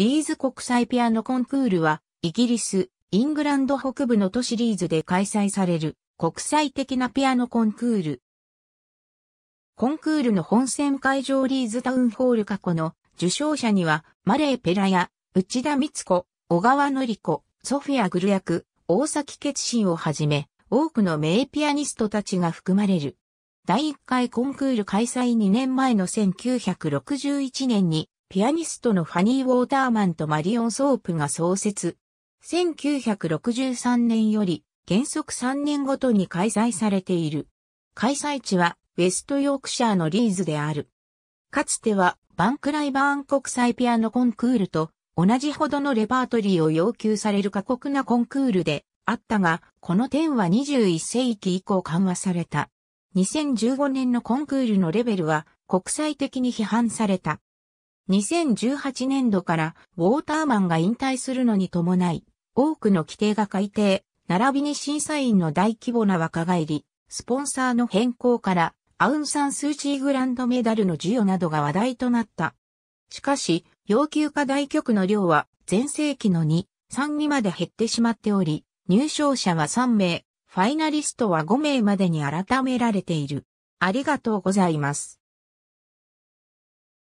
リーズ国際ピアノコンクールは、イギリス、イングランド北部の都市リーズで開催される国際的なピアノコンクール。コンクールの本戦会場リーズタウンホール過去の受賞者には、マレー・ペラや内田光子、小川のり子、ソフィア・グル役、大崎決心をはじめ、多くの名ピアニストたちが含まれる。第1回コンクール開催2年前の1961年にピアニストのファニー・ウォーターマンとマリオン・ソープが創設。1963年より原則3年ごとに開催されている。開催地はウェストヨークシャーのリーズである。かつてはバンクライバーン国際ピアノコンクールと同じほどのレパートリーを要求される過酷なコンクールであったが、この点は21世紀以降緩和された。2015年のコンクールのレベルは国際的に批判された。2018年度からウォーターマンが引退するのに伴い、多くの規定が改定、並びに審査員の大規模な若返り、スポンサーの変更から、アウンサンスーチーグランドメダルの授与などが話題となった。しかし、要求課題局の量は、前世紀の2、3にまで減ってしまっており、入賞者は3名、ファイナリストは5名までに改められている。ありがとうございます。